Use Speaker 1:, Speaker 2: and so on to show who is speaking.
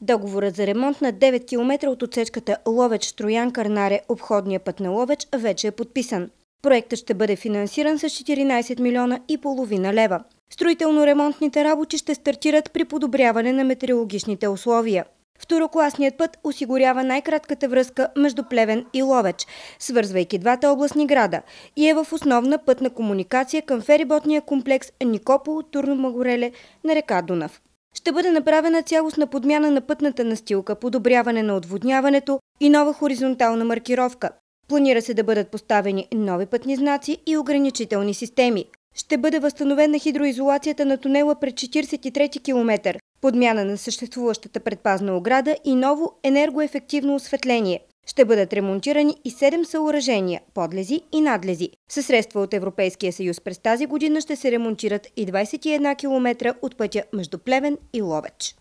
Speaker 1: Договорът за ремонт на 9 км от отсечката Ловеч-Троян-Карнаре, обходния път на Ловеч, вече е подписан. Проектът ще бъде финансиран с 14 милиона и половина лева. Строително-ремонтните работи ще стартират при подобряване на метеорологичните условия. Второкласният път осигурява най-кратката връзка между Плевен и Ловеч, свързвайки двата областни града и е в основна пътна комуникация към фериботния комплекс Никопол Турно Магореле на река Дунав. Ще бъде направена цялостна подмяна на пътната настилка, подобряване на отводняването и нова хоризонтална маркировка. Планира се да бъдат поставени нови пътни знаци и ограничителни системи. Ще бъде възстановена хидроизолацията на тунела пред 43 км, подмяна на съществуващата предпазна ограда и ново енергоефективно осветление. Ще бъдат ремонтирани и 7 съоръжения – подлези и надлези. Със средства от Европейския съюз през тази година ще се ремонтират и 21 км от пътя между Плевен и Ловеч.